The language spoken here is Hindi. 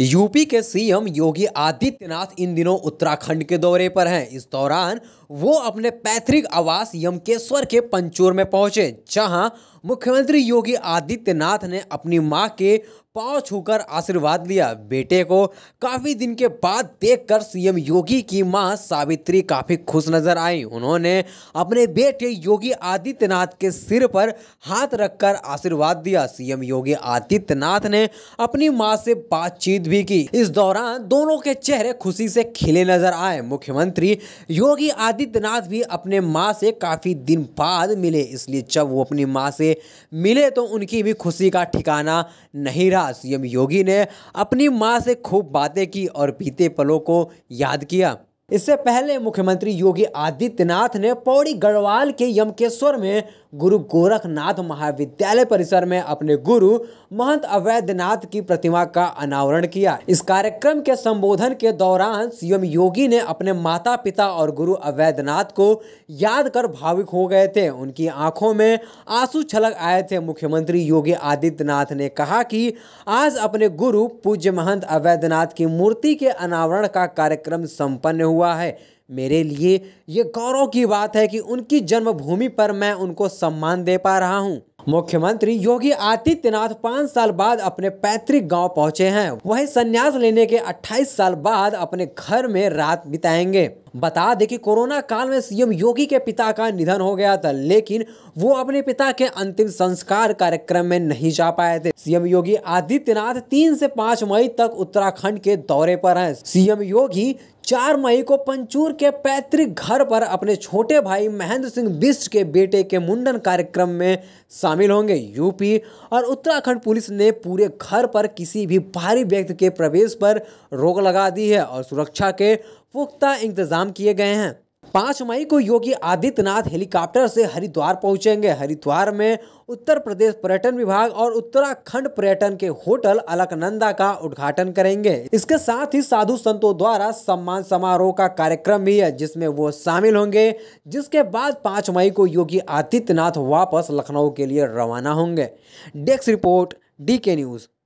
यूपी के सीएम योगी आदित्यनाथ इन दिनों उत्तराखंड के दौरे पर हैं इस दौरान वो अपने पैतृक आवास यमकेश्वर के पंचूर में पहुंचे जहां मुख्यमंत्री योगी आदित्यनाथ ने अपनी मां के पांव छूकर आशीर्वाद लिया बेटे को काफ़ी दिन के बाद देखकर सीएम योगी की मां सावित्री काफ़ी खुश नजर आई उन्होंने अपने बेटे योगी आदित्यनाथ के सिर पर हाथ रखकर आशीर्वाद दिया सीएम योगी आदित्यनाथ ने अपनी मां से बातचीत भी की इस दौरान दोनों के चेहरे खुशी से खिले नजर आए मुख्यमंत्री योगी आदित्यनाथ भी अपने माँ से काफ़ी दिन बाद मिले इसलिए जब वो अपनी माँ से मिले तो उनकी भी खुशी का ठिकाना नहीं रहा सीएम योगी ने अपनी माँ से खूब बातें की और बीते पलों को याद किया इससे पहले मुख्यमंत्री योगी आदित्यनाथ ने पौड़ी गढ़वाल के यमकेश्वर में गुरु गोरखनाथ महाविद्यालय परिसर में अपने गुरु महंत अवैधनाथ की प्रतिमा का अनावरण किया इस कार्यक्रम के संबोधन के दौरान सीएम योगी ने अपने माता पिता और गुरु अवैधनाथ को याद कर भाविक हो गए थे उनकी आंखों में आंसू छलक आए थे मुख्यमंत्री योगी आदित्यनाथ ने कहा कि आज अपने गुरु पूज्य महंत अवैधनाथ की मूर्ति के अनावरण का कार्यक्रम संपन्न हुआ है मेरे लिए ये गौरव की बात है कि उनकी जन्मभूमि पर मैं उनको सम्मान दे पा रहा हूँ मुख्यमंत्री योगी आदित्यनाथ पाँच साल बाद अपने पैतृक गांव पहुंचे हैं वही संन्यास लेने के 28 साल बाद अपने घर में रात बिताएंगे बता दें कि कोरोना काल में सीएम योगी के पिता का निधन हो गया था लेकिन वो अपने पिता के अंतिम संस्कार कार्यक्रम में नहीं जा पाए थे सीएम योगी आदित्यनाथ तीन से पांच मई तक उत्तराखंड के दौरे पर हैं सीएम योगी चार मई को पंचूर के पैतृक घर पर अपने छोटे भाई महेंद्र सिंह बिस्ट के बेटे के मुंडन कार्यक्रम में शामिल होंगे यूपी और उत्तराखंड पुलिस ने पूरे घर पर किसी भी भारी व्यक्ति के प्रवेश पर रोक लगा दी है और सुरक्षा के पुख्ता इंतजाम किए गए हैं पाँच मई को योगी आदित्यनाथ हेलीकॉप्टर से हरिद्वार पहुंचेंगे हरिद्वार में उत्तर प्रदेश पर्यटन विभाग और उत्तराखंड पर्यटन के होटल अलकनंदा का उद्घाटन करेंगे इसके साथ ही साधु संतों द्वारा सम्मान समारोह का कार्यक्रम भी है जिसमें वो शामिल होंगे जिसके बाद पाँच मई को योगी आदित्यनाथ वापस लखनऊ के लिए रवाना होंगे desk report D K news